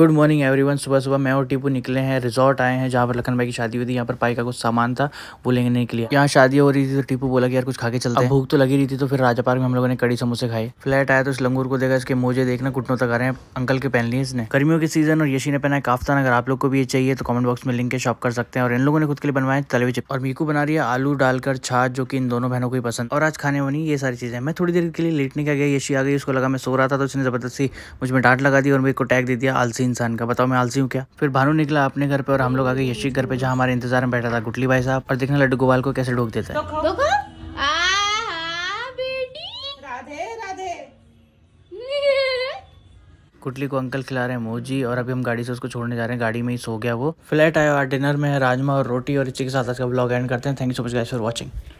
good morning everyone सुबह सुबह मैं और टीपू निकले हैं रिजॉर्ट आए हैं जहाँ पर लखन भाई की शादी हुई थी यहाँ पर पाई का कुछ सामान था वो लेने के लिए यहाँ शादी हो रही थी तो टीपू बोला कि यार कुछ खा के चलते भूख तो लगी रही थी तो फिर राजा पार्क में हम लोगों ने कड़ी समोसे खाए फ्लैट आया तो इस लंगूर को देखा इसके मोजे देखना घुटनों तक आ रहे हैं अंकल के पहन लिए इसने गर्मियों के सीजन और यशी ने पहना काफ्तान अगर आप लोग को भी ये चाहिए तो कमेंट बॉक्स में लिंक के शॉप कर सकते हैं और इन लोगों ने खुद के लिए बनवाए तलवे चिप और मीकू बना रही है आलू डालकर छाछ जो कि इन दोनों बहनों को ही पसंद और आज खाने वाली ये सारी चीजें मैं थोड़ी देर के लिए लेटने का गया यशी आ गई उसको लगा मैं सो रहा था तो उसने जबरदस्ती मुझे डांट लगा दी और मेरे को टैग दे दिया आलसी इंसान का बताओ मैं आलसी हूँ क्या फिर भानु निकला अपने घर पे और हम लोग आगे यशिक घर पे जहाँ हमारे इंतजार में बैठा था गुटली भाई साहब और देखने लड्डू गोपाल को कैसे ढोक देता है कुटली को अंकल खिला रहे हैं मोजी और अभी हम गाड़ी से उसको छोड़ने जा रहे हैं गाड़ी में ही सो गया वो फ्लैट आया डिनर में राजमा और रोटी और इसी के साथ आज का ब्लॉग एंड करते हैं thank you so much guys for watching